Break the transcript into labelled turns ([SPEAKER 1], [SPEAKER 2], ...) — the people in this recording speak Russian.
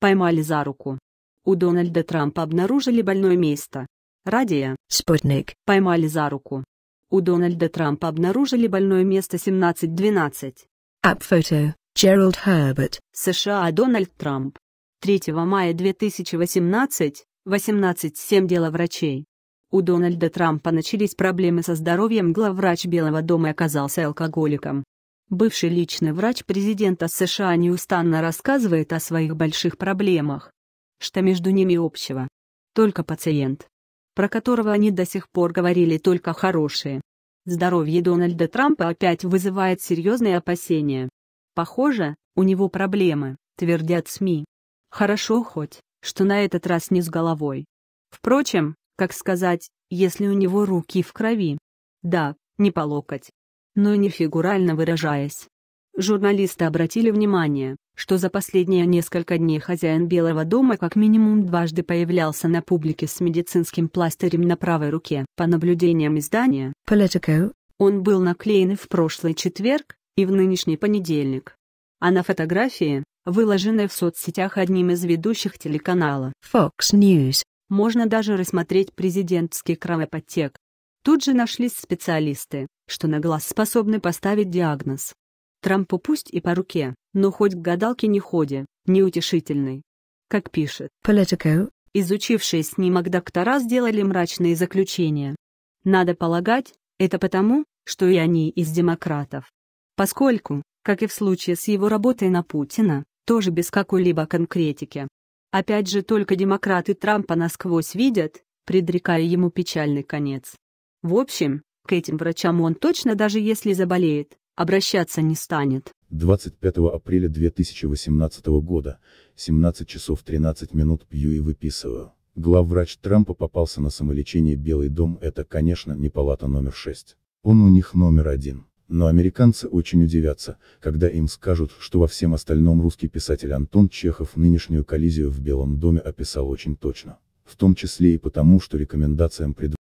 [SPEAKER 1] поймали за руку. У Дональда Трампа обнаружили больное место. Радия. Спутник. Поймали за руку. У Дональда Трампа обнаружили больное место 1712. Апфото. Джеральд Херберт. США Дональд Трамп. 3 мая 2018, 18.07 дело врачей. У Дональда Трампа начались проблемы со здоровьем, главврач Белого дома оказался алкоголиком. Бывший личный врач президента США неустанно рассказывает о своих больших проблемах. Что между ними общего? Только пациент. Про которого они до сих пор говорили только хорошие. Здоровье Дональда Трампа опять вызывает серьезные опасения. Похоже, у него проблемы, твердят СМИ. Хорошо хоть, что на этот раз не с головой. Впрочем, как сказать, если у него руки в крови? Да, не по локоть но не фигурально выражаясь. Журналисты обратили внимание, что за последние несколько дней хозяин Белого дома как минимум дважды появлялся на публике с медицинским пластырем на правой руке. По наблюдениям издания Politico, он был наклеен в прошлый четверг и в нынешний понедельник. А на фотографии, выложенной в соцсетях одним из ведущих телеканала Fox News, можно даже рассмотреть президентский кровоподтек. Тут же нашлись специалисты, что на глаз способны поставить диагноз. Трампу пусть и по руке, но хоть к гадалке не ходи, неутешительный. Как пишет Politico, изучившие снимок доктора сделали мрачные заключения. Надо полагать, это потому, что и они из демократов. Поскольку, как и в случае с его работой на Путина, тоже без какой-либо конкретики. Опять же только демократы Трампа насквозь видят, предрекая ему печальный конец. В общем, к этим врачам он точно, даже если заболеет, обращаться не станет.
[SPEAKER 2] 25 апреля 2018 года, 17 часов 13 минут пью и выписываю. Главврач Трампа попался на самолечение Белый дом, это, конечно, не палата номер 6. Он у них номер один. Но американцы очень удивятся, когда им скажут, что во всем остальном русский писатель Антон Чехов нынешнюю коллизию в Белом доме описал очень точно. В том числе и потому, что рекомендациям пред